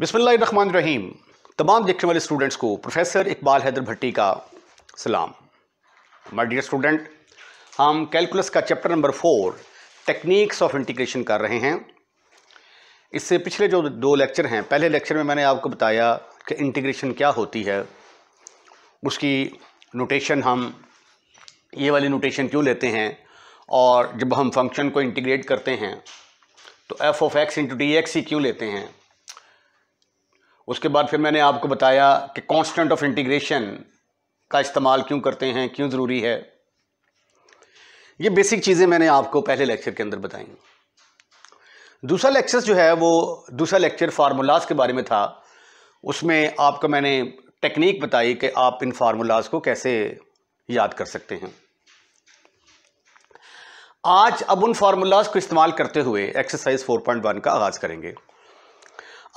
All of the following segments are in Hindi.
बिसमान रहीम तमाम देखने वाले स्टूडेंट्स को प्रोफेसर इकबाल हैदर भट्टी का सलाम माय डियर स्टूडेंट हम कैलकुलस का chapter number four techniques of integration कर रहे हैं इससे पिछले जो दो लेक्चर हैं पहले लेक्चर में मैंने आपको बताया कि इंटीग्रेशन क्या होती है उसकी नोटेशन हम ये वाली नोटेशन क्यों लेते हैं और जब हम फंक्शन को इंटीग्रेट करते हैं तो F of X into D X ही क्यों लेते हैं उसके बाद फिर मैंने आपको बताया कि कांस्टेंट ऑफ इंटीग्रेशन का इस्तेमाल क्यों करते हैं क्यों ज़रूरी है ये बेसिक चीज़ें मैंने आपको पहले लेक्चर के अंदर बताई दूसरा लेक्चर जो है वो दूसरा लेक्चर फार्मूलाज के बारे में था उसमें आपको मैंने टेक्निक बताई कि आप इन फार्मूलाज को कैसे याद कर सकते हैं आज अब उन फार्मूलाज को इस्तेमाल करते हुए एक्सरसाइज 4.1 का आगाज़ करेंगे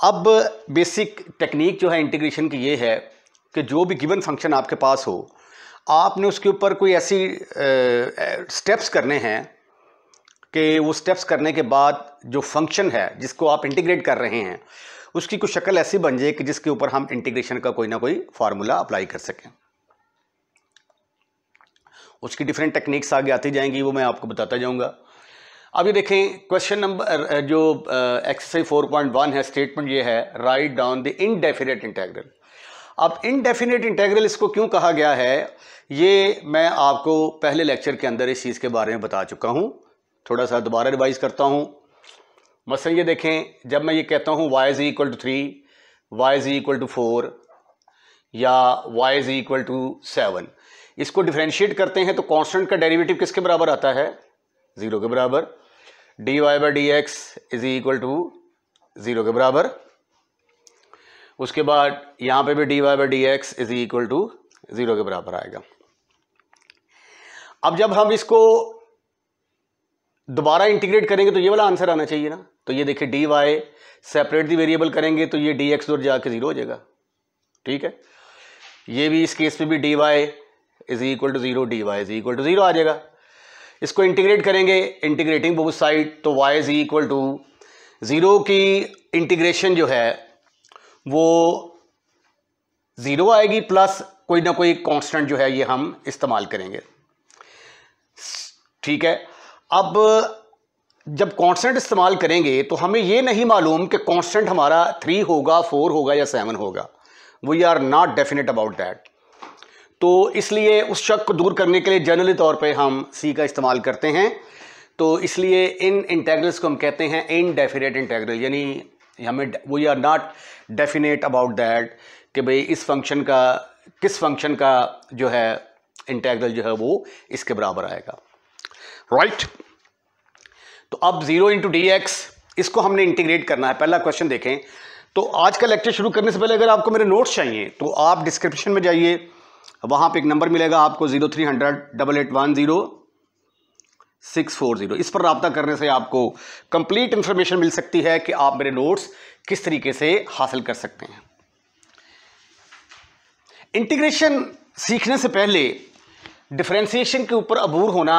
अब बेसिक टेक्निक जो है इंटीग्रेशन की ये है कि जो भी गिवन फंक्शन आपके पास हो आपने उसके ऊपर कोई ऐसी स्टेप्स करने हैं कि वो स्टेप्स करने के बाद जो फंक्शन है जिसको आप इंटीग्रेट कर रहे हैं उसकी कुछ शक्ल ऐसी बन जाए कि जिसके ऊपर हम इंटीग्रेशन का कोई ना कोई फार्मूला अप्लाई कर सकें उसकी डिफरेंट टेक्निक्स आगे आती जाएंगी वो मैं आपको बताता जाऊंगा अब ये देखें क्वेश्चन नंबर जो एक्सरसाइज फोर पॉइंट वन है स्टेटमेंट ये है write down the indefinite integral अब इनडेफिनेट इंटेग्रल इसको क्यों कहा गया है ये मैं आपको पहले लेक्चर के अंदर इस चीज़ के बारे में बता चुका हूँ थोड़ा सा दोबारा रिवाइज करता हूँ मसल ये देखें जब मैं ये कहता हूँ Y is equal to three Y is equal to four या Y is equal to seven इसको डिफ्रेंशिएट करते हैं तो कांस्टेंट का डेरिवेटिव किसके बराबर आता है ज़ीरो के बराबर D Y by D x is equal to zero के बराबर उसके बाद यहाँ पे भी D Y by D x is equal to zero के बराबर आएगा अब जब हम इसको दोबारा इंटीग्रेट करेंगे तो ये वाला आंसर आना चाहिए ना तो ये देखिए D Y separate the variable करेंगे तो ये डी एक्स दूर जाके ज़ीरो हो जाएगा ठीक है ये भी इस केस में भी D Y is equal to zero D Y is equal to zero आ जाएगा इसको इंटीग्रेट करेंगे इंटीग्रेटिंग बोथ साइड तो Y is equal to zero की इंटीग्रेशन जो है वो ज़ीरो आएगी प्लस कोई ना कोई कांस्टेंट जो है ये हम इस्तेमाल करेंगे ठीक है अब जब कांस्टेंट इस्तेमाल करेंगे तो हमें ये नहीं मालूम कि कांस्टेंट हमारा थ्री होगा फोर होगा या सेवन होगा we are not definite about that तो इसलिए उस शक को दूर करने के लिए जनरली तौर पे हम सी का इस्तेमाल करते हैं तो इसलिए इन इंटेग्रल्स को हम कहते हैं इनडेफिनेट इंटेग्रल यानी हमें we are not definite about that कि भाई इस फंक्शन का किस फंक्शन का जो है इंटेग्रल जो है वो इसके बराबर आएगा राइट right? तो अब ज़ीरो इंटू डी एक्स इसको हमने इंटीग्रेट करना है पहला क्वेश्चन देखें तो आज का लेक्चर शुरू करने से पहले अगर आपको मेरे नोट्स चाहिए तो आप डिस्क्रिप्शन में जाइए वहां पे एक नंबर मिलेगा आपको zero three hundred double eight one zero six four zero इस पर रबता करने से आपको कंप्लीट इंफॉर्मेशन मिल सकती है कि आप मेरे नोट्स किस तरीके से हासिल कर सकते हैं इंटीग्रेशन सीखने से पहले डिफ्रेंसीशन के ऊपर अबूर होना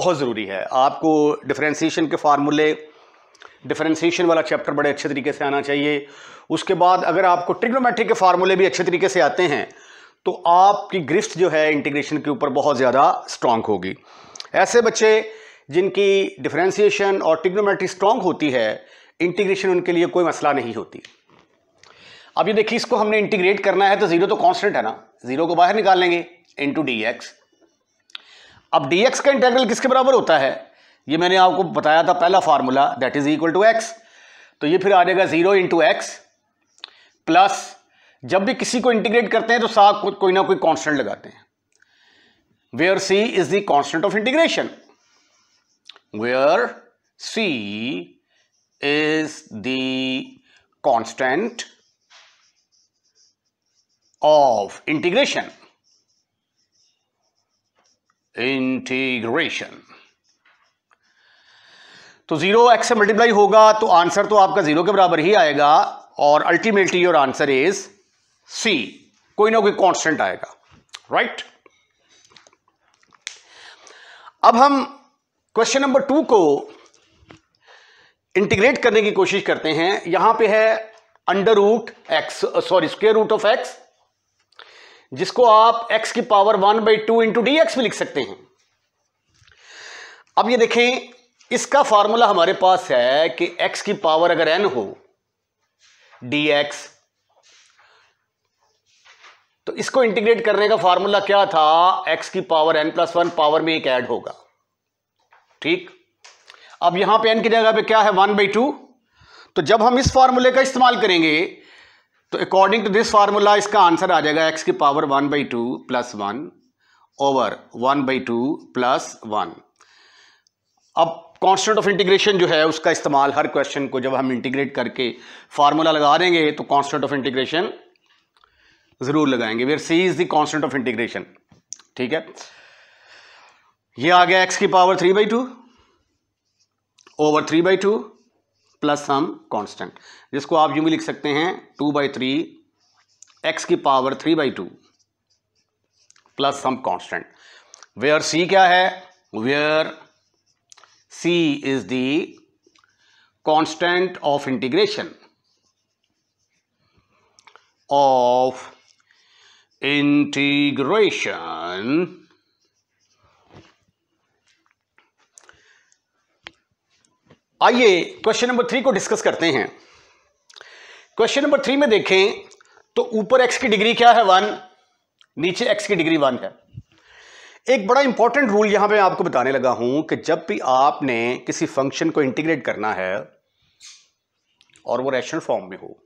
बहुत ज़रूरी है आपको डिफ्रेंसीशन के फार्मूले डिफ्रेंसीशन वाला चैप्टर बड़े अच्छे तरीके से आना चाहिए उसके बाद अगर आपको ट्रिग्नोमेट्री के फार्मूले भी अच्छे तरीके से आते हैं तो आपकी ग्रिफ्ट जो है इंटीग्रेशन के ऊपर बहुत ज़्यादा स्ट्रांग होगी ऐसे बच्चे जिनकी डिफ्रेंसीशन और टिग्नोमेट्री स्ट्रांग होती है इंटीग्रेशन उनके लिए कोई मसला नहीं होती अब ये देखिए इसको हमने इंटीग्रेट करना है तो ज़ीरो तो कांस्टेंट है ना ज़ीरो को बाहर निकाल लेंगे इंटू डी एक्स अब डी का इंटेग्रल किसके बराबर होता है ये मैंने आपको बताया था पहला formula that is equal to x तो ये फिर आ जाएगा ज़ीरो इंटू एक्स प्लस जब भी किसी को इंटीग्रेट करते हैं तो साथ को, कोई ना कोई कांस्टेंट लगाते हैं where C is the constant of integration where C is the constant of integration integration तो जीरो एक्स से मल्टीप्लाई होगा तो आंसर तो आपका जीरो के बराबर ही आएगा और ultimately your answer is C कोई ना कोई कांस्टेंट आएगा राइट अब हम क्वेश्चन नंबर टू को इंटीग्रेट करने की कोशिश करते हैं यहां पे है under root X sorry square root of X जिसको आप एक्स की power one by two into D X भी लिख सकते हैं अब ये देखें इसका फार्मूला हमारे पास है कि एक्स की पावर अगर एन हो डी एक्स तो इसको इंटीग्रेट करने का फार्मूला क्या था एक्स की power N plus one power में एक ऐड होगा ठीक अब यहां पे एन की जगह पे क्या है वन बाई टू तो जब हम इस फॉर्मूले का इस्तेमाल करेंगे तो अकॉर्डिंग टू दिस फार्मूला इसका आंसर आ जाएगा एक्स की power one by two plus one over one by two plus one अब कांस्टेंट ऑफ इंटीग्रेशन जो है उसका इस्तेमाल हर क्वेश्चन को जब हम इंटीग्रेट करके फार्मूला लगा देंगे तो कांस्टेंट ऑफ इंटीग्रेशन ज़रूर लगाएंगे where C is the constant of integration ठीक है ये आ गया एक्स की power three by two over three by two plus some constant जिसको आप यूं भी लिख सकते हैं टू बाई थ्री एक्स की power three by two plus some constant where C क्या है where C is the constant of integration of integration आइए क्वेश्चन नंबर थ्री को डिस्कस करते हैं क्वेश्चन नंबर थ्री में देखें तो ऊपर एक्स की डिग्री क्या है वन नीचे एक्स की डिग्री वन है एक बड़ा इंपॉर्टेंट रूल यहां पे आपको बताने लगा हूं कि जब भी आपने किसी फंक्शन को इंटीग्रेट करना है और वो रैशनल फॉर्म में हो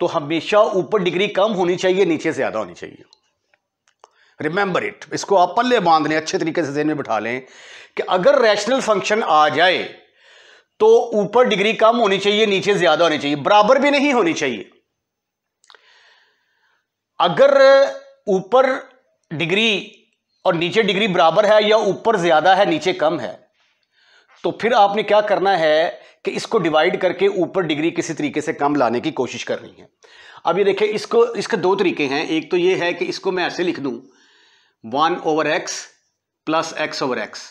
तो हमेशा ऊपर डिग्री कम होनी चाहिए नीचे ज़्यादा होनी चाहिए रिमेंबर इट इसको आप पल्ले बांध लें अच्छे तरीके से जेन में बिठा लें कि अगर रैशनल फंक्शन आ जाए तो ऊपर डिग्री कम होनी चाहिए नीचे ज़्यादा होनी चाहिए बराबर भी नहीं होनी चाहिए अगर ऊपर डिग्री और नीचे डिग्री बराबर है या ऊपर ज़्यादा है नीचे कम है तो फिर आपने क्या करना है कि इसको डिवाइड करके ऊपर डिग्री किसी तरीके से कम लाने की कोशिश कर रही है अब ये देखिए इसको इसके दो तरीके हैं एक तो ये है कि इसको मैं ऐसे लिख दूं one over x plus x over x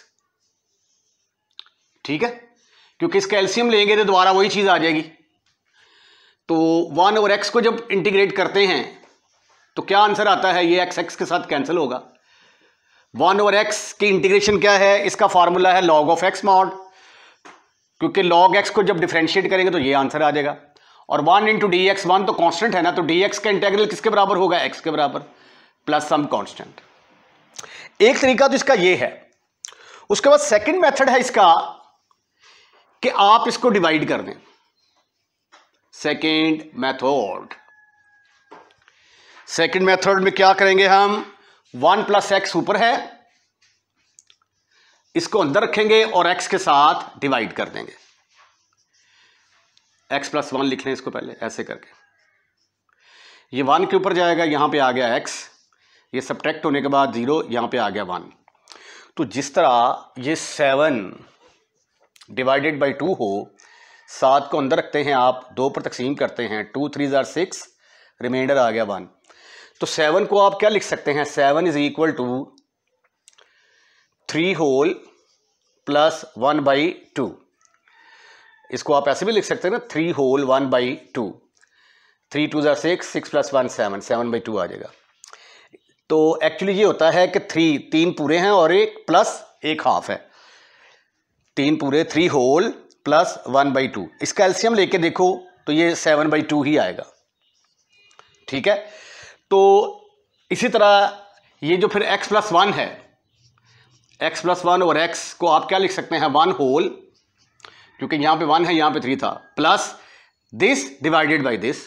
ठीक है क्योंकि इसका एल्सियम लेंगे तो दोबारा वही चीज़ आ जाएगी तो वन ओवर एक्स को जब इंटीग्रेट करते हैं तो क्या आंसर आता है ये एक्स एक्स के साथ कैंसिल होगा वन ओवर एक्स की इंटीग्रेशन क्या है इसका फार्मूला है लॉग ऑफ एक्स मॉड क्योंकि लॉग एक्स को जब डिफ्रेंशिएट करेंगे तो ये आंसर आ जाएगा और one into D x one तो कांस्टेंट है ना तो डी एक्स का इंटेग्रल किसके बराबर होगा एक्स के बराबर प्लस सम कांस्टेंट एक तरीका तो इसका ये है उसके बाद सेकंड मेथड है इसका कि आप इसको डिवाइड कर दें सेकंड मेथड सेकंड मेथड में क्या करेंगे हम वन प्लस एक्स ऊपर है इसको अंदर रखेंगे और एक्स के साथ डिवाइड कर देंगे एक्स प्लस वन लिख लें इसको पहले ऐसे करके ये वन के ऊपर जाएगा यहां पे आ गया एक्स ये सब्ट्रैक्ट होने के बाद ज़ीरो यहां पे आ गया वन तो जिस तरह ये सेवन डिवाइडेड बाई टू हो सात को अंदर रखते हैं आप दो पर तकसीम करते हैं टू थ्री ज़ार सिक्स रिमाइंडर आ गया वन तो सेवन को आप क्या लिख सकते हैं seven is equal to three whole plus one by two इसको आप ऐसे भी लिख सकते हैं ना three whole one by two three two जै six six plus one seven seven by two आ जाएगा तो एक्चुअली ये होता है कि थ्री तीन पूरे हैं और एक प्लस एक हाफ है तीन पूरे three whole plus one by two इसका एल्सियम लेके देखो तो ये सेवन बाई टू ही आएगा ठीक है तो इसी तरह ये जो फिर एक्स प्लस वन है एक्स प्लस वन और एक्स को आप क्या लिख सकते हैं वन होल क्योंकि यहां पे वन है यहां पे थ्री था plus this divided by this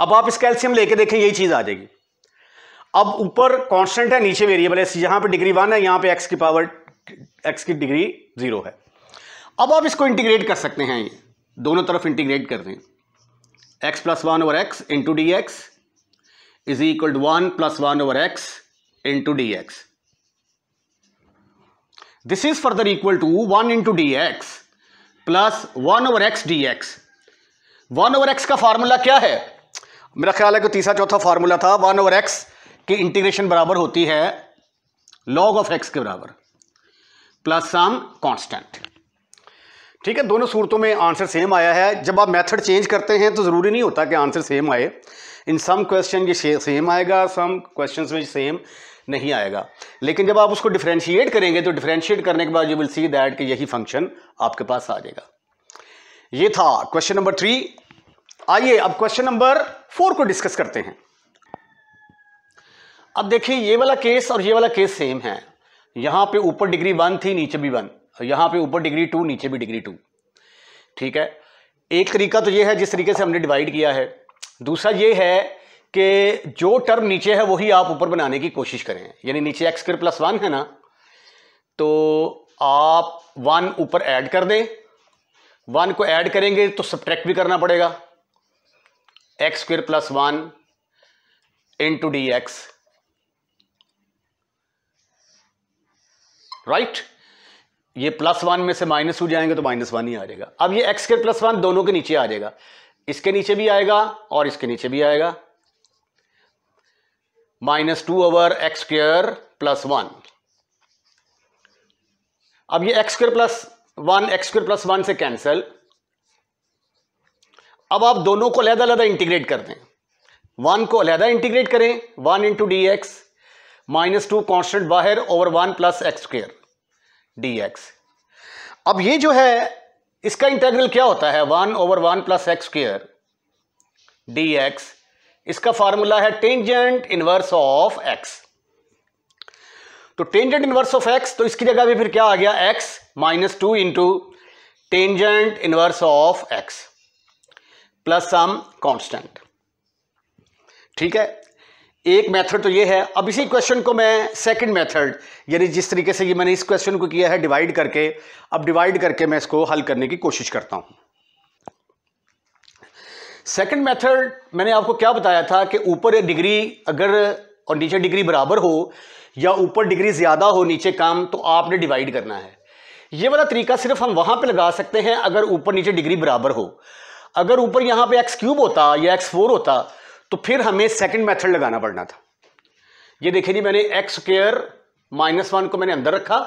अब आप इस कैल्सियम लेके देखें यही चीज़ आ जाएगी अब ऊपर कांस्टेंट है नीचे वेरिएबल है यहां पे डिग्री वन है यहां पे एक्स की पावर एक्स की डिग्री जीरो है अब आप इसको इंटीग्रेट कर सकते हैं दोनों तरफ इंटीग्रेट कर दें x plus one over x into D x is equal to one plus one over x d x this is further equal to one into D x plus one over x d x one over x का फार्मूला क्या है मेरा ख्याल है कि तीसरा चौथा फार्मूला था वन ओवर एक्स की इंटीग्रेशन बराबर होती है लॉग ऑफ एक्स के बराबर प्लस सम कांस्टेंट ठीक है दोनों सूरतों में आंसर सेम आया है जब आप मेथड चेंज करते हैं तो ज़रूरी नहीं होता कि आंसर सेम आए इन सम क्वेश्चन ये सेम आएगा सम क्वेश्चन में सेम नहीं आएगा लेकिन जब आप उसको डिफ्रेंशिएट करेंगे तो डिफ्रेंशिएट करने के बाद यू विल सी दैट कि यही फंक्शन आपके पास आ जाएगा ये था क्वेश्चन नंबर थ्री आइए अब क्वेश्चन नंबर फोर को डिस्कस करते हैं अब देखिए ये वाला केस और ये वाला केस सेम है यहां पे ऊपर डिग्री वन थी नीचे भी वन यहां पे ऊपर डिग्री टू नीचे भी डिग्री टू ठीक है एक तरीका तो ये है जिस तरीके से हमने डिवाइड किया है दूसरा ये है कि जो टर्म नीचे है वही आप ऊपर बनाने की कोशिश करें यानी नीचे एक्स स्क्र प्लस वन है ना तो आप वन ऊपर ऐड कर दें वन को ऐड करेंगे तो सब्ट्रैक्ट भी करना पड़ेगा x square plus one into D x right ये प्लस वन में से माइनस हो जाएंगे तो माइनस वन ही आ जाएगा अब ये एक्स स्क्र प्लस वन दोनों के नीचे आ जाएगा इसके नीचे भी आएगा और इसके नीचे भी आएगा minus two over x square plus one अब ये x square plus one x square plus one से कैंसिल अब आप दोनों को अलहदा अलहदा इंटीग्रेट कर दें वन को अलहदा इंटीग्रेट करें one into D x minus two constant बाहर over one plus x square d x अब ये जो है इसका इंटीग्रल क्या होता है one over one plus x square d x इसका फॉर्मूला है टेंजेंट इनवर्स ऑफ एक्स तो टेंजेंट इनवर्स ऑफ एक्स तो इसकी जगह भी फिर क्या आ गया x minus two into tangent inverse of x plus some constant ठीक है एक मेथड तो ये है अब इसी क्वेश्चन को मैं सेकंड मेथड यानी जिस तरीके से ये मैंने इस क्वेश्चन को किया है डिवाइड करके अब डिवाइड करके मैं इसको हल करने की कोशिश करता हूं सेकंड मेथड मैंने आपको क्या बताया था कि ऊपर डिग्री अगर और नीचे डिग्री बराबर हो या ऊपर डिग्री ज़्यादा हो नीचे कम तो आपने डिवाइड करना है ये वाला तरीका सिर्फ हम वहाँ पे लगा सकते हैं अगर ऊपर नीचे डिग्री बराबर हो अगर ऊपर यहाँ पे एक्स क्यूब होता या एक्स फोर होता तो फिर हमें सेकंड मेथड लगाना पड़ना था ये देखिए जी मैंने एक्स स्क्र माइनस वन को मैंने अंदर रखा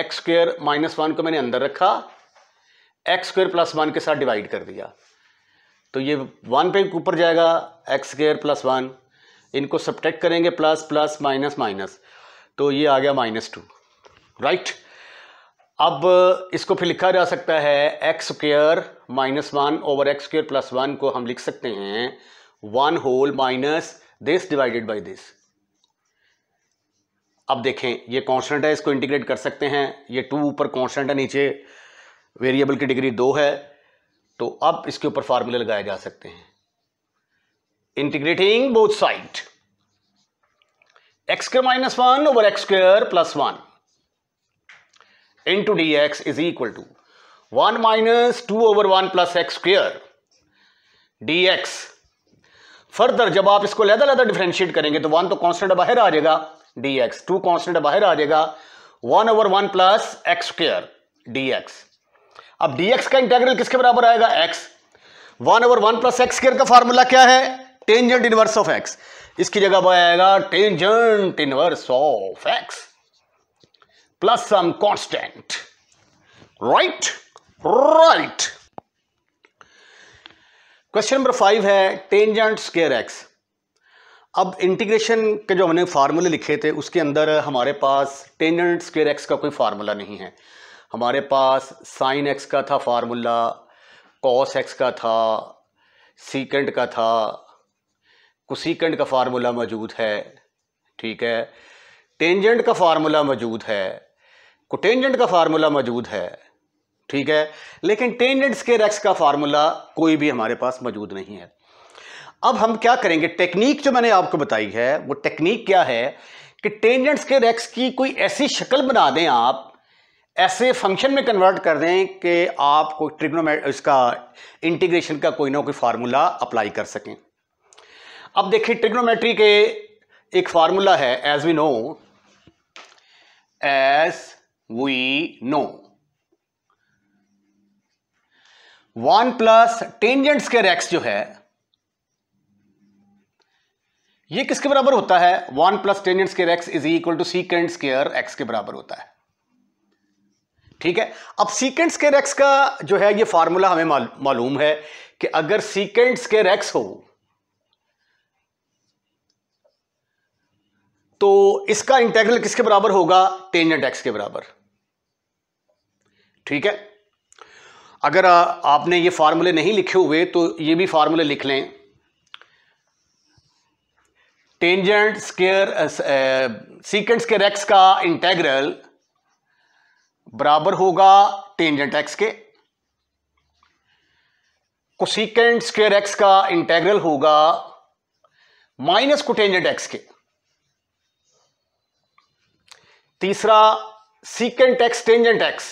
एक्स स्क्र माइनस वन को मैंने अंदर रखा एक्स स्क्र प्लस वन के साथ डिवाइड कर दिया तो ये वन पे ऊपर जाएगा एक्स स्केयर प्लस वन इनको सब्टेक्ट करेंगे प्लस प्लस माइनस माइनस तो ये आ गया माइनस टू राइट अब इसको फिर लिखा जा सकता है x square minus one over x square plus one को हम लिख सकते हैं one whole minus this divided by this अब देखें ये कांस्टेंट है इसको इंटीग्रेट कर सकते हैं ये टू ऊपर कांस्टेंट है नीचे वेरिएबल की डिग्री दो है तो अब इसके ऊपर फार्मूले लगाए जा सकते हैं इंटीग्रेटिंग बोथ साइड एक्स के minus one over x square plus one into D x is equal to one minus two over one plus x square d x further जब आप इसको लहदा लहदा डिफ्रेंशिएट करेंगे तो वन तो कॉन्स्टेंट बाहर आ जाएगा डी एक्स टू कॉन्स्टेंट बाहर आ जाएगा one over one plus x square d x अब dx का इंटेग्रल किसके बराबर आएगा x one over one plus x square का फॉर्मूला क्या है टेंजेंट इनवर्स ऑफ एक्स इसकी जगह पर आएगा tangent inverse of x plus some constant right right question number five है टेंजेंट स्केयर एक्स अब इंटीग्रेशन के जो हमने फार्मूले लिखे थे उसके अंदर हमारे पास टेंजेंट स्केयर एक्स का कोई फार्मूला नहीं है हमारे पास साइन एक्स का था फार्मूला कॉस एक्स का था सीकेंड का था कुसीकेंड का फार्मूला मौजूद है ठीक है टेंजेंट का फार्मूला मौजूद है कुटेंजेंट का फार्मूला मौजूद है ठीक है लेकिन टेंजेंट स्केर एक्स का फार्मूला कोई भी हमारे पास मौजूद नहीं है अब हम क्या करेंगे टेक्निक जो मैंने आपको बताई है वो टेक्निक क्या है कि टेंजेंट स्केर एक्स की कोई ऐसी शक्ल बना दें आप ऐसे फंक्शन में कन्वर्ट कर दें कि आप कोई ट्रिग्नोमे इसका इंटीग्रेशन का कोई ना कोई फार्मूला अप्लाई कर सकें अब देखिए ट्रिग्नोमेट्री के एक फार्मूला है as we know as we know one plus tangent square x जो है ये किसके बराबर होता है one plus tangent square x is equal to C square x के बराबर होता है ठीक है अब सीकेंट स्केर एक्स का जो है ये फार्मूला हमें मालूम है कि अगर सीकेंट स्केर एक्स हो तो इसका इंटेग्रल किसके बराबर होगा टेंजेंट एक्स के बराबर ठीक है अगर आपने ये फार्मूले नहीं लिखे हुए तो ये भी फार्मूले लिख लें tangent square secant square x का इंटेग्रल बराबर होगा टेंजेंट एक्स के कोसिकेंट स्क्वेयर एक्स का इंटेग्रल होगा माइनस कोटेंजेंट एक्स के तीसरा secant x tangent x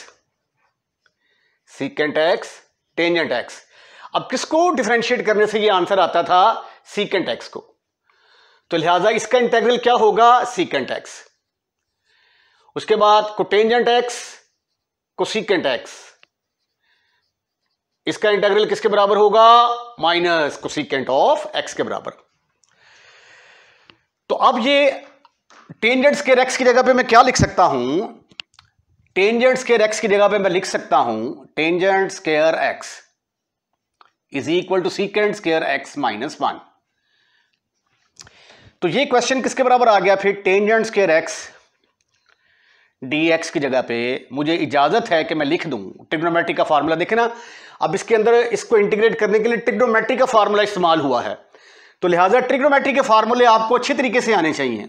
secant x tangent x अब किसको डिफ्रेंशिएट करने से ये आंसर आता था सीकेंट एक्स को तो लिहाजा इसका इंटेग्रल क्या होगा सीकेंट एक्स उसके बाद कोटेंजेंट एक्स कोसिकेंट एक्स इसका इंटीग्रल किसके बराबर होगा माइनस कोसिकेंट ऑफ एक्स के बराबर तो अब ये टेंजेंट के रेक्स की जगह पे मैं क्या लिख सकता हूं टेंजेंट के रेक्स की जगह पे मैं लिख सकता हूं tangent square x is equal to secant square x minus one तो ये क्वेश्चन किसके बराबर आ गया फिर tangent square x d x की जगह पे मुझे इजाज़त है कि मैं लिख दूँ ट्रिग्नोमेट्री का फार्मूला देखें ना अब इसके अंदर इसको इंटीग्रेट करने के लिए ट्रिग्नोमेट्री का फार्मूला इस्तेमाल हुआ है तो लिहाजा ट्रिग्नोमेट्री के फार्मूले आपको अच्छे तरीके से आने चाहिए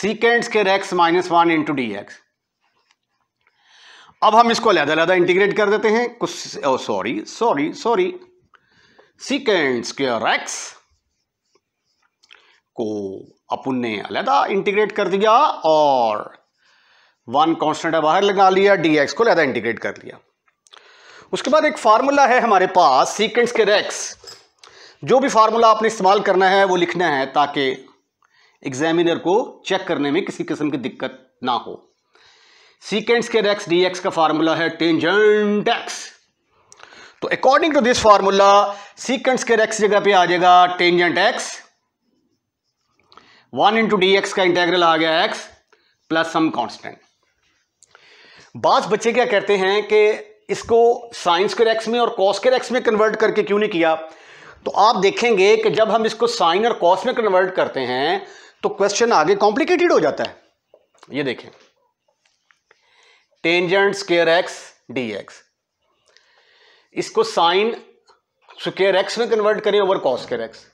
सीकेंड्स के रेक्स minus one into D x अब हम इसको अलहदा अलहदा इंटीग्रेट कर देते हैं कुछ सॉरी सॉरी सॉरी सीकेंड्स के रेक्स को अपन ने अलहदा इंटीग्रेट कर दिया और वन कॉन्स्टेंट बाहर लगा लिया डी एक्स को अलहदा इंटीग्रेट कर लिया उसके बाद एक फार्मूला है हमारे पास सीकेंड्स के रेक्स जो भी फार्मूला आपने इस्तेमाल करना है वो लिखना है ताकि एग्जामिनर को चेक करने में किसी किस्म की दिक्कत ना हो सीकेंड्स के रेक्स डी एक्स का फार्मूला है टेंजेंट एक्स तो according to this formula secants के रेक्स जगह पे आ जाएगा tangent x one into D x का इंटेग्रल आ गया एक्स प्लस सम कॉन्स्टेंट बास बच्चे क्या कहते हैं कि इसको साइंस के एक्स में और कॉस के रेक्स में कन्वर्ट करके क्यों नहीं किया तो आप देखेंगे कि जब हम इसको साइन और कॉस में कन्वर्ट करते हैं तो क्वेश्चन आगे कॉम्प्लिकेटेड हो जाता है ये देखें tangent square x d x इसको साइन स्केयर एक्स में कन्वर्ट करें ओवर कॉस केयर एक्स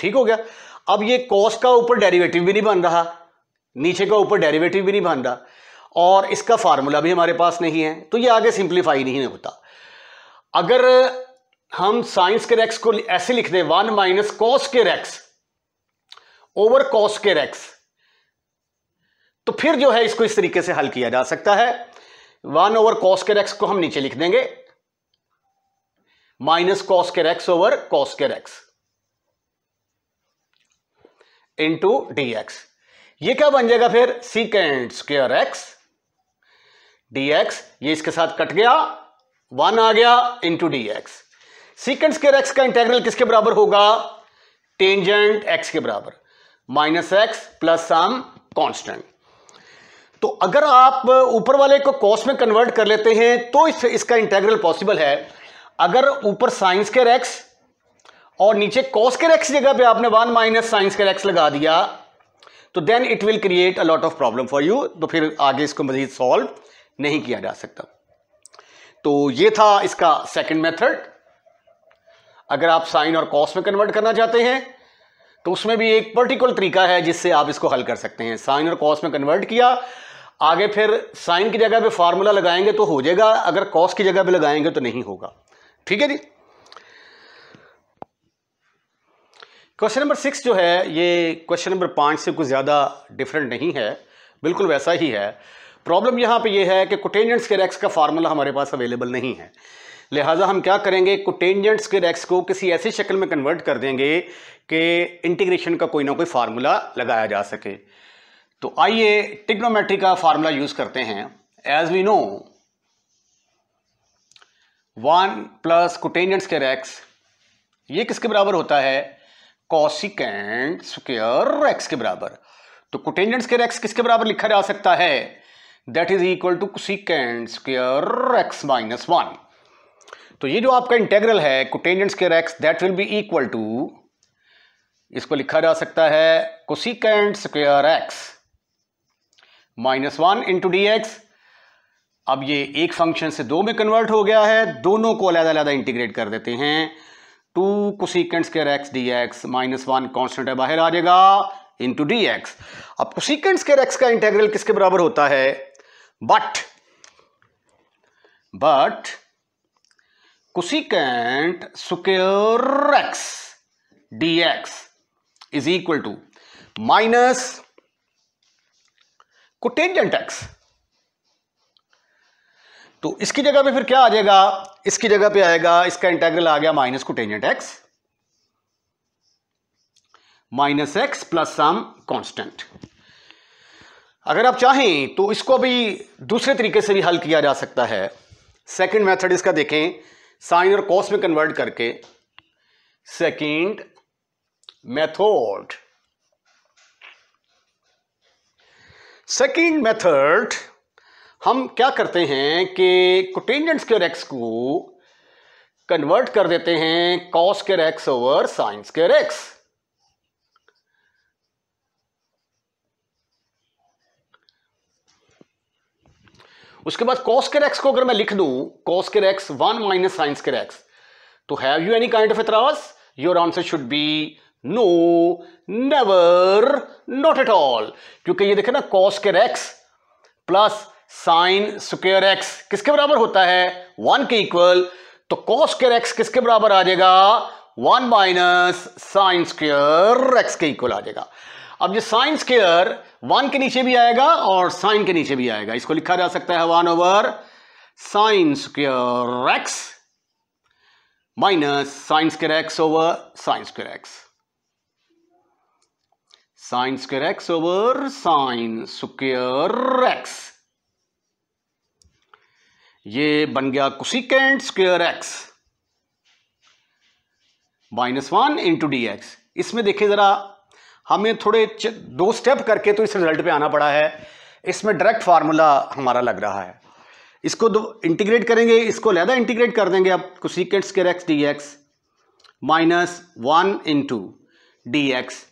ठीक हो गया अब ये कॉस का ऊपर डेरिवेटिव भी नहीं बन रहा नीचे का ऊपर डेरिवेटिव भी नहीं बन रहा और इसका फार्मूला भी हमारे पास नहीं है तो ये आगे सिंप्लीफाई नहीं होता अगर हम साइंस के रेक्स को ऐसे लिख दें वन माइनस कॉस के रैक्स ओवर कॉस के रैक्स तो फिर जो है इसको इस तरीके से हल किया जा सकता है वन ओवर कॉस के रैक्स को हम नीचे लिख देंगे माइनस कॉस के रेक्स ओवर कॉस के रैक्स इंटू डी एक्स ये क्या बन जाएगा फिर secant square x d x ये इसके साथ कट गया वन आ गया into D x secant square x का इंटेग्रल किसके बराबर होगा टेंजेंट एक्स के बराबर minus x plus some constant तो अगर आप ऊपर वाले को कॉस में कन्वर्ट कर लेते हैं तो इस, इसका इंटेग्रल पॉसिबल है अगर ऊपर साइंस के एक्स और नीचे कॉस के एक्स जगह पे आपने वन माइनस साइंस के एक्स लगा दिया तो then it will create a lot of problem for you तो फिर आगे इसको मजीद सॉल्व नहीं किया जा सकता तो ये था इसका सेकंड मेथड अगर आप साइन और कॉस में कन्वर्ट करना चाहते हैं तो उसमें भी एक पर्टिकुलर तरीका है जिससे आप इसको हल कर सकते हैं साइन और कॉस में कन्वर्ट किया आगे फिर साइन की जगह पे फार्मूला लगाएंगे तो हो जाएगा अगर कॉस की जगह पे लगाएंगे तो नहीं होगा ठीक है जी क्वेश्चन नंबर सिक्स जो है ये क्वेश्चन नंबर पाँच से कुछ ज़्यादा डिफरेंट नहीं है बिल्कुल वैसा ही है प्रॉब्लम यहाँ पे ये है कि कोटेंजेंट्स के रैक्स का फार्मूला हमारे पास अवेलेबल नहीं है लिहाजा हम क्या करेंगे कोटेंजेंट्स के रैक्स को किसी ऐसी शक्ल में कन्वर्ट कर देंगे कि इंटीग्रेशन का कोई ना कोई फार्मूला लगाया जा सके तो आइए टिग्नोमेट्री का फार्मूला यूज़ करते हैं as we know one plus cotangents के रैक्स ये किसके बराबर होता है कॉसिकेंट स्क्र एक्स के बराबर तो कोटेंजेंट स्क्र एक्स किसके बराबर लिखा जा सकता है that is equal to secant square x minus one तो ये जो आपका इंटेग्रल है cotangent square x that will be equal to इसको लिखा जा सकता है cosecant square x minus one into D x अब ये एक फंक्शन से दो में कन्वर्ट हो गया है दोनों को अलग अलग इंटीग्रेट कर देते हैं टू कोसिकेंट्स के x d x minus one constant है बाहर आ जाएगा इंटू डी एक्स अब कोसिकेंट्स स्केयर एक्स का इंटेग्रल किसके बराबर होता है but but cosecant square x d x is equal to minus cotangent x तो इसकी जगह पे फिर क्या आ जाएगा इसकी जगह पे आएगा इसका इंटेग्रल आ गया minus cotangent x minus x plus some constant अगर आप चाहें तो इसको भी दूसरे तरीके से भी हल किया जा सकता है सेकंड मेथड इसका देखें साइन और कॉस में कन्वर्ट करके सेकंड मेथड सेकंड मेथड हम क्या करते हैं कि कोटेंजेंट के एक्स को कन्वर्ट कर देते हैं cos square x over sines square x उसके बाद कॉस केयर एक्स को अगर मैं लिख दूं cos square x one minus sines square x तो have you any kind of एतराज your answer should be no never not at all क्योंकि ये देखे ना cos square x plus sine square x किसके बराबर होता है वन के इक्वल तो कॉस स्क्र एक्स किसके बराबर आ जाएगा one minus sine square x के इक्वल आ जाएगा अब ये साइन स्क्र वन के नीचे भी आएगा और साइन के नीचे भी आएगा इसको लिखा जा सकता है one over sine square x minus sine square x over sine square x sine square x over sine square x ये बन गया cosecant square x minus one into D x इसमें देखिए ज़रा हमें थोड़े दो स्टेप करके तो इस रिजल्ट पे आना पड़ा है इसमें डायरेक्ट फार्मूला हमारा लग रहा है इसको दो इंटीग्रेट करेंगे इसको लहदा इंटीग्रेट कर देंगे अब cosecant square x d x minus one into D x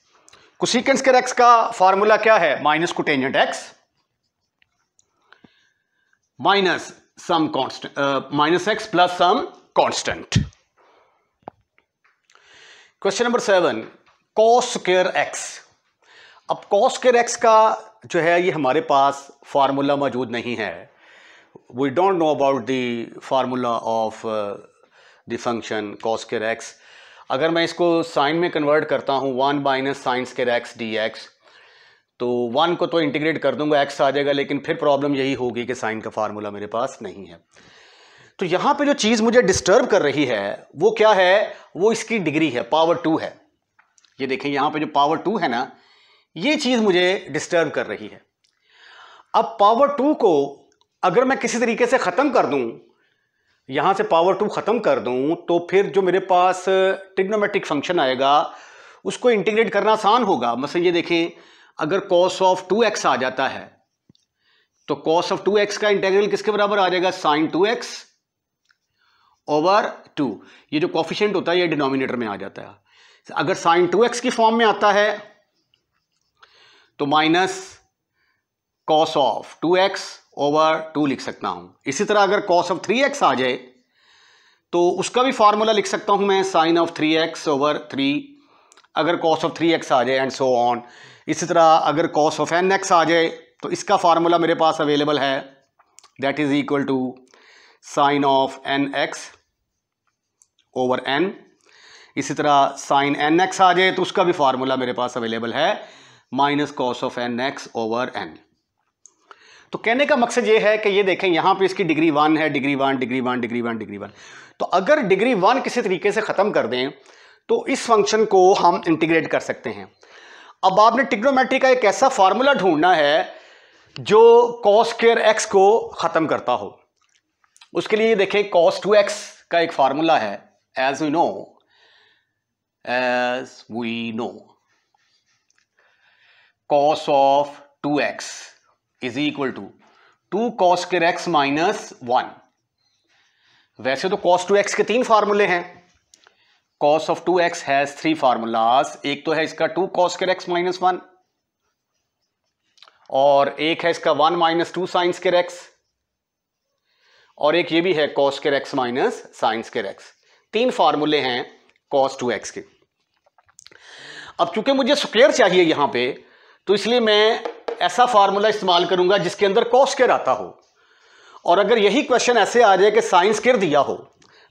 cosecant square x का फार्मूला क्या है minus cotangent x minus some constant minus x plus some constant question number seven cos square x अब कॉस स्केयर एक्स का जो है ये हमारे पास फार्मूला मौजूद नहीं है we don't know about the formula of the function cos square x अगर मैं इसको साइन में कन्वर्ट करता हूँ one minus sine square x d x तो वन को तो इंटीग्रेट कर दूंगा एक्स आ जाएगा लेकिन फिर प्रॉब्लम यही होगी कि साइन का फार्मूला मेरे पास नहीं है तो यहाँ पे जो चीज़ मुझे डिस्टर्ब कर रही है वो क्या है वो इसकी डिग्री है पावर टू है ये देखें यहाँ पे जो पावर टू है ना ये चीज़ मुझे डिस्टर्ब कर रही है अब पावर टू को अगर मैं किसी तरीके से ख़त्म कर दूँ यहाँ से पावर टू ख़त्म कर दूँ तो फिर जो मेरे पास ट्रिग्नोमेट्रिक फंक्शन आएगा उसको इंटीग्रेट करना आसान होगा मसल ये देखें अगर कॉस ऑफ टू एक्स आ जाता है तो कॉस ऑफ टू एक्स का इंटेग्रल किसके बराबर आ जाएगा sine two x over two ये जो कॉफिशेंट होता है ये डिनोमिनेटर में आ जाता है अगर साइन टू एक्स की फॉर्म में आता है तो minus cos of two x over two लिख सकता हूं इसी तरह अगर कॉस ऑफ थ्री एक्स आ जाए तो उसका भी फॉर्मूला लिख सकता हूं मैं sine of three x over three अगर कॉस ऑफ थ्री एक्स आ जाए एंड सो ऑन इसी तरह अगर कॉस ऑफ एन एक्स आ जाए तो इसका फार्मूला मेरे पास अवेलेबल है that is equal to sine of n x over n इसी तरह साइन एन एक्स आ जाए तो उसका भी फार्मूला मेरे पास अवेलेबल है minus cos of n x over n तो कहने का मकसद ये है कि ये देखें यहाँ पे इसकी डिग्री वन है degree one degree one degree one degree one तो अगर डिग्री वन किसी तरीके से ख़त्म कर दें तो इस फंक्शन को हम इंटीग्रेट कर सकते हैं अब आपने टिग्नोमेट्री का एक ऐसा फार्मूला ढूंढना है जो कॉस केयर एक्स को ख़त्म करता हो उसके लिए देखें कॉस टू एक्स का एक फार्मूला है as we know as we know cos of two x is equal to two cos square x minus one वैसे तो कॉस टू एक्स के तीन फार्मूले हैं cos of two x has three formulas एक तो है इसका टू कॉस के एक्स माइनस वन और एक है इसका वन माइनस टू साइंस के एक्स और एक ये भी है कॉस के एक्स माइनस साइंस के एक्स तीन फार्मूले हैं कॉस टू एक्स के अब चूंकि मुझे स्क्वेयर चाहिए यहां पे तो इसलिए मैं ऐसा फार्मूला इस्तेमाल करूंगा जिसके अंदर कॉस केयर आता हो और अगर यही क्वेश्चन ऐसे आ जाए कि साइंस केयर दिया हो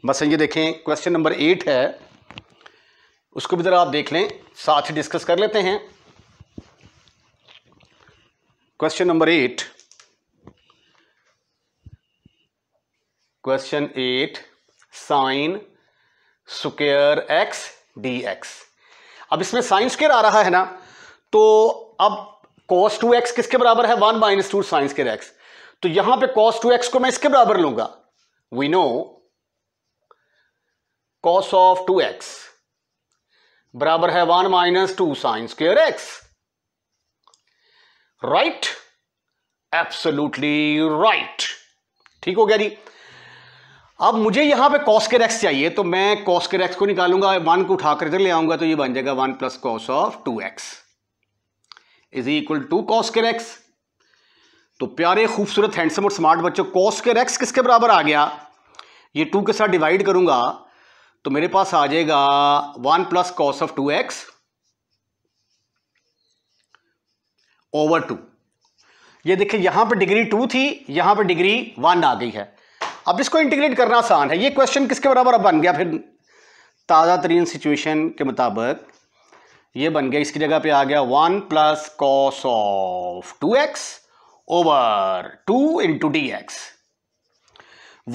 बस ये देखें क्वेश्चन नंबर एट है उसको भी ज़रा आप देख लें साथ ही डिस्कस कर लेते हैं question number eight question eight sine square x d x अब इसमें साइन स्क्र आ रहा है ना तो अब कॉस टू एक्स किसके बराबर है one minus two sine square x तो यहां पे कॉस टू एक्स को मैं इसके बराबर लूंगा we know cos of two x बराबर है one minus two sine square x right absolutely right ठीक हो गया जी अब मुझे यहां पे कॉस्केर एक्स चाहिए तो मैं कॉस्केर एक्स को निकालूंगा वन को उठाकर इधर ले आऊंगा तो ये बन जाएगा one plus cos of two x is equal to cos के एक्स तो प्यारे खूबसूरत हैंडसम और स्मार्ट बच्चों कॉस्केर एक्स किसके बराबर आ गया ये टू के साथ डिवाइड करूंगा तो मेरे पास आ जाएगा one plus cos of two x over two ये देखिए यहां पे डिग्री टू थी यहां पे डिग्री वन आ गई है अब इसको इंटीग्रेट करना आसान है ये क्वेश्चन किसके बराबर अब बन गया फिर ताज़ा तरीन सिचुएशन के मुताबिक ये बन गया इसकी जगह पे आ गया one plus cos of two x over two into D x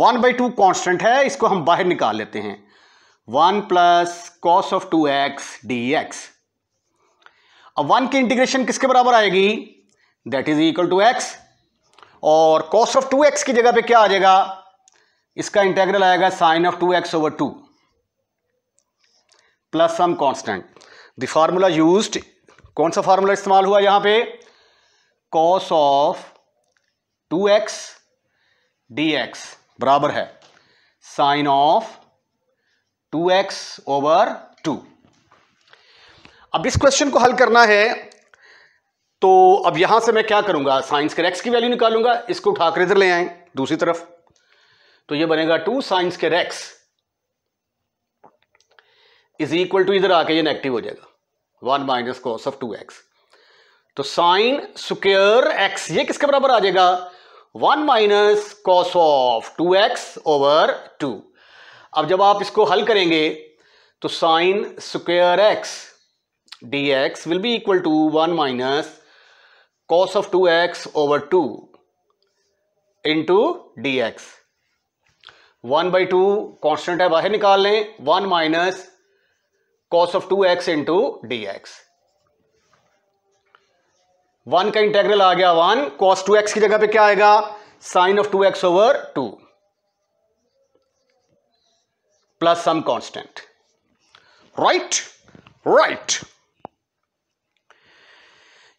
one by two constant है इसको हम बाहर निकाल लेते हैं one plus cos of two x d x अब वन की इंटीग्रेशन किसके बराबर आएगी that is equal to x और कॉस ऑफ टू एक्स की जगह पे क्या आ जाएगा इसका इंटीग्रल आएगा sine of two x over two plus some constant the formula used कौन सा फार्मूला इस्तेमाल हुआ यहां पे cos of two x d x बराबर है sine of two x over two अब इस क्वेश्चन को हल करना है तो अब यहां से मैं क्या करूंगा साइंस के एक्स की वैल्यू निकालूंगा इसको उठाकर इधर ले आए दूसरी तरफ तो ये बनेगा टू साइंस के एक्स इज इक्वल टू इधर आके ये नेगेटिव हो जाएगा one minus cos of two x तो साइन स्क्र एक्स ये किसके बराबर आ जाएगा one minus cos of two x over two अब जब आप इसको हल करेंगे तो sine square x d x will be equal to one minus cos of two x over two into D x one by two constant है बाहर निकाल लें one minus cos of two x into D x one का इंटेग्रल आ गया वन कॉस टू एक्स की जगह पे क्या आएगा sine of two x over two plus some constant. Right? Right.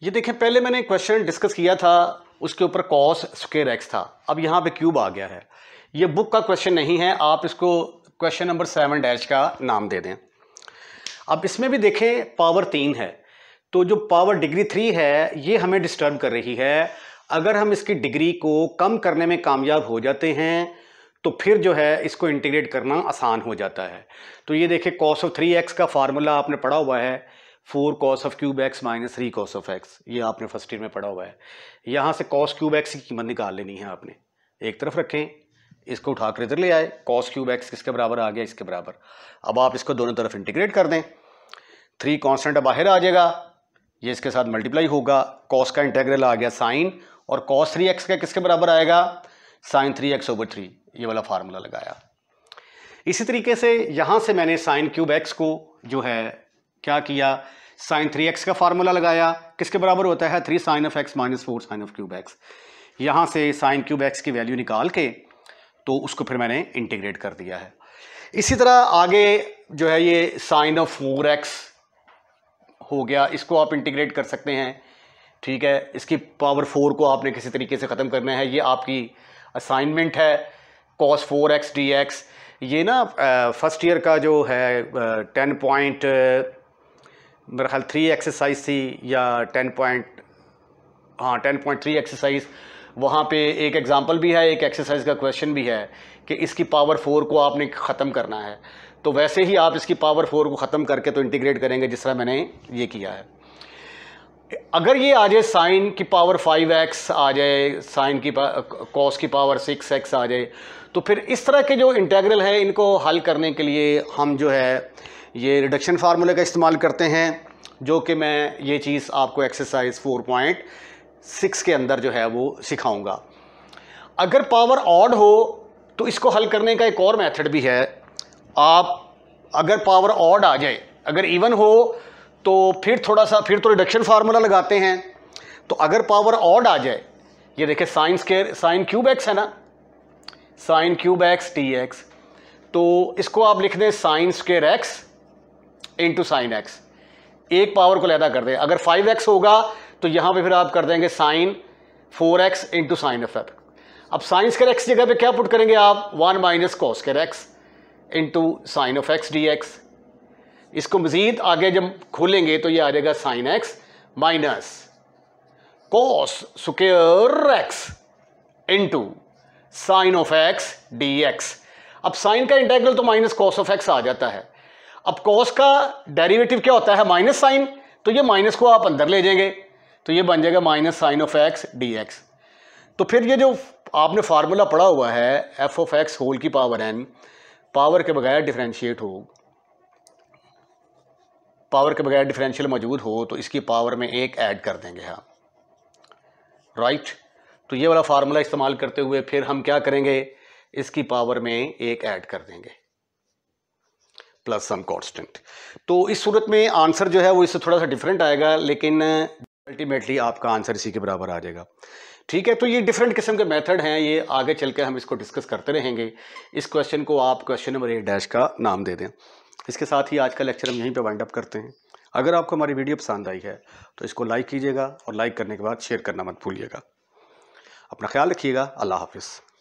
ये देखें पहले मैंने क्वेश्चन डिस्कस किया था उसके ऊपर कॉस स्क्र एक्स था अब यहां पे क्यूब आ गया है ये बुक का क्वेश्चन नहीं है आप इसको क्वेश्चन नंबर सेवन डैश का नाम दे दें अब इसमें भी देखें पावर तीन है तो जो पावर डिग्री थ्री है ये हमें डिस्टर्ब कर रही है अगर हम इसकी डिग्री को कम करने में कामयाब हो जाते हैं तो फिर जो है इसको इंटीग्रेट करना आसान हो जाता है तो ये देखिए कॉस ऑफ थ्री एक्स का फार्मूला आपने पढ़ा हुआ है four cos of cube x minus three cos of x ये आपने फर्स्ट ईयर में पढ़ा हुआ है यहाँ से कॉस क्यूब एक्स की कीमत निकाल लेनी है आपने एक तरफ रखें इसको उठा कर इधर ले आए कॉस क्यूब एक्स किसके बराबर आ गया इसके बराबर अब आप इसको दोनों तरफ इंटीग्रेट कर दें थ्री कॉन्स्टेंट बाहर आ जाएगा ये इसके साथ मल्टीप्लाई होगा कॉस का इंटेग्रल आ गया साइन और कॉस थ्री एक्स का किसके बराबर आएगा sine three x over three ये वाला फार्मूला लगाया इसी तरीके से यहाँ से मैंने साइन क्यूब एक्स को जो है क्या किया साइन थ्री एक्स का फार्मूला लगाया किसके बराबर होता है three sine of x minus four sine of cube x यहाँ से साइन क्यूब एक्स की वैल्यू निकाल के तो उसको फिर मैंने इंटीग्रेट कर दिया है इसी तरह आगे जो है ये साइन ऑफ फोर एक्स हो गया इसको आप इंटीग्रेट कर सकते हैं ठीक है इसकी पावर फोर को आपने किसी तरीके से ख़त्म करना है ये आपकी असाइनमेंट है cos four x d x ये ना फर्स्ट ईयर का जो है टेन पॉइंट मेरा ख्याल थ्री एक्सरसाइज थी या टेन पॉइंट हाँ टेन पॉइंट थ्री एक्सरसाइज वहाँ पे एक एग्ज़ाम्पल भी है एक एक्सरसाइज का क्वेश्चन भी है कि इसकी पावर फोर को आपने ख़त्म करना है तो वैसे ही आप इसकी पावर फोर को ख़त्म करके तो इंटीग्रेट करेंगे जिस तरह मैंने ये किया है अगर ये आ जाए साइन की पावर फाइव एक्स आ जाए साइन की कॉस की पावर सिक्स एक्स आ जाए तो फिर इस तरह के जो इंटेग्रल है इनको हल करने के लिए हम जो है ये रिडक्शन फार्मूले का इस्तेमाल करते हैं जो कि मैं ये चीज़ आपको एक्सरसाइज फोर पॉइंट सिक्स के अंदर जो है वो सिखाऊंगा अगर पावर ऑड हो तो इसको हल करने का एक और मेथड भी है आप अगर पावर ऑड आ जाए अगर इवन हो तो फिर थोड़ा सा फिर तो रिडक्शन फार्मूला लगाते हैं तो अगर पावर ऑड आ जाए ये देखें sine square sine cube x है ना sine cube x d x तो इसको आप लिख दें sine square x into sine x एक पावर को लैदा कर दें अगर फाइव एक्स होगा तो यहाँ पे फिर आप कर देंगे sine four x into sine f f अब साइन स्केयर एक्स जगह पे क्या पुट करेंगे आप one minus cos square x into sine of x d x इसको मज़ीद आगे जब खोलेंगे तो ये आ जाएगा sine x minus cos square x into sine of x d x अब साइन का इंटेग्रल तो माइनस कॉस ऑफ एक्स आ जाता है अब कॉस का डेरिवेटिव क्या होता है माइनस साइन तो ये माइनस को आप अंदर ले जाएंगे तो ये बन जाएगा minus sine of x d x तो फिर ये जो आपने फार्मूला पढ़ा हुआ है एफ ऑफ एक्स होल की पावर एन पावर के बगैर डिफ्रेंशिएट हो पावर के बगैर डिफरेंशियल मौजूद हो तो इसकी पावर में एक ऐड कर देंगे हम हाँ। Right right? तो ये वाला फार्मूला इस्तेमाल करते हुए फिर हम क्या करेंगे इसकी पावर में एक ऐड कर देंगे प्लस सम कांस्टेंट तो इस सूरत में आंसर जो है वो इससे थोड़ा सा डिफरेंट आएगा लेकिन अल्टीमेटली आपका आंसर इसी के बराबर आ जाएगा ठीक है तो ये डिफरेंट किस्म के मेथड हैं ये आगे चल के हम इसको डिस्कस करते रहेंगे इस क्वेश्चन को आप क्वेश्चन नंबर एट डैश का नाम दे दें इसके साथ ही आज का लेक्चर हम यहीं पर वाइंड अप करते हैं अगर आपको हमारी वीडियो पसंद आई है तो इसको लाइक कीजिएगा और लाइक करने के बाद शेयर करना मत भूलिएगा अपना ख्याल रखिएगा अल्लाह हाफिज़